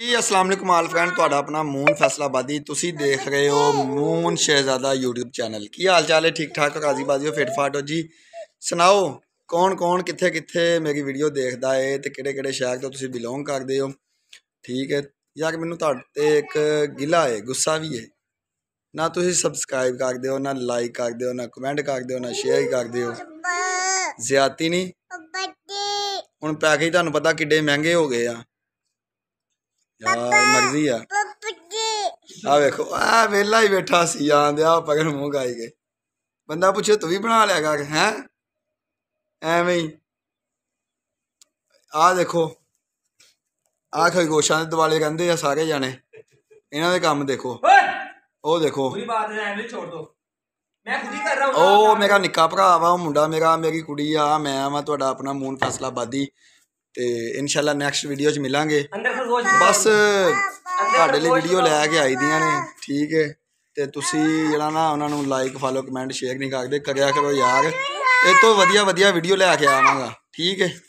ਜੀ ਅਸਲਾਮ ਅਲੈਕੁਮ ਆਲ ਫਰੈਂਡ ਤੁਹਾਡਾ ਆਪਣਾ ਮੂਨ ਫੈਸਲਾਬਾਦੀ ਤੁਸੀਂ ਦੇਖ ਰਹੇ ਹੋ ਮੂਨ ਸ਼ਹਿਜ਼ਾਦਾ YouTube ਚੈਨਲ ਕੀ ਹਾਲ ਚਾਲ ਹੈ ਠੀਕ ਠਾਕ ਕਾਜ਼ੀ ਬਾਜ਼ੀ ਫਿਟ ਫਾਟ ਹੋ ਜੀ ਸੁਣਾਓ ਕੌਣ ਕੌਣ ਕਿੱਥੇ ਕਿੱਥੇ ਮੇਰੀ ਵੀਡੀਓ ਦੇਖਦਾ ਏ ਤੇ ਕਿਹੜੇ ਕਿਹੜੇ ਸ਼ਹਿਰ ਤੋਂ ਤੁਸੀਂ ਬਿਲੋਂਗ ਕਰਦੇ ਹੋ ਠੀਕ ਹੈ ਯਾਰ ਮੈਨੂੰ ਤੁਹਾਡੇ ਤੇ ਇੱਕ ਗਿਲਾ ਹੈ ਗੁੱਸਾ ਵੀ ਹੈ ਨਾ ਤੁਸੀਂ ਸਬਸਕ੍ਰਾਈਬ ਕਰਦੇ ਹੋ ਨਾ ਲਾਈਕ ਕਰਦੇ ਹੋ ਨਾ ਕਮੈਂਟ ਕਰਦੇ ਹੋ ਨਾ ਸ਼ੇਅਰ ਕਰਦੇ ਹੋ ਜ਼ਿਆਤੀ ਨਹੀਂ ਹੁਣ ਪੈਕੇਜ ਤੁਹਾਨੂੰ ਪਤਾ ਕਿੱਡੇ ਮਹਿੰਗੇ ਹੋ ਗਏ ਆ ਯਾਰ ਮਰਜ਼ੀ ਆ ਆ ਵੇਖੋ ਆ ਵੇਲਾ ਹੀ ਬੈਠਾ ਸੀ ਜਾਂਦੇ ਆ ਪਗਨ ਮੂੰਹ ਗਾਈ ਗਏ ਬੰਦਾ ਪੁੱਛੇ ਤੂੰ ਵੀ ਬਣਾ ਲਿਆ ਗਾ ਹੈ ਐਵੇਂ ਹੀ ਆ ਦੇਖੋ ਆ ਗੋਸ਼ਾਂ ਦੇ ਦਿਵਾਲੇ ਕਹਿੰਦੇ ਆ ਸਾਰੇ ਜਾਣੇ ਇਹਨਾਂ ਦੇ ਕੰਮ ਦੇਖੋ ਉਹ ਦੇਖੋ ਕੋਈ ਬਾਤ ਨਹੀਂ ਐਵੇਂ ਛੋੜ ਦੋ ਮੈਂ ਖੁਦ ਹੀ ਕਰ ਰਹਾ ਹਾਂ ਉਹ ਮੇਰਾ ਨਿੱਕਾ ਭਰਾ ਵਾ ਉਹ ਮੁੰਡਾ ਮੇਰਾ ਮੇਰੀ ਕੁੜੀ ਆ ਮੈਂ ਆ ਤੁਹਾਡਾ ਆਪਣਾ ਮੂਨ ਫੈਸਲਾ ਬਾਦੀ ਤੇ ਇਨਸ਼ਾਅੱਲਾ ਨੈਕਸਟ ਵੀਡੀਓ 'ਚ ਮਿਲਾਂਗੇ ਬਸ ਤੁਹਾਡੇ ਲਈ ਵੀਡੀਓ ਲੈ ਕੇ ਆਈ ਦੀਆਂ ਨੇ ਠੀਕ ਹੈ ਤੇ ਤੁਸੀਂ ਜਿਹੜਾ ਨਾ ਉਹਨਾਂ ਨੂੰ ਲਾਈਕ ਫਾਲੋ ਕਮੈਂਟ ਸ਼ੇਅਰ ਨਹੀਂ ਕਰਦੇ ਕਰਿਆ ਕਰੋ ਯਾਰ ਇਹ ਤੋਂ ਵਧੀਆ ਵਧੀਆ ਵੀਡੀਓ ਲੈ ਕੇ ਆਵਾਂਗਾ ਠੀਕ ਹੈ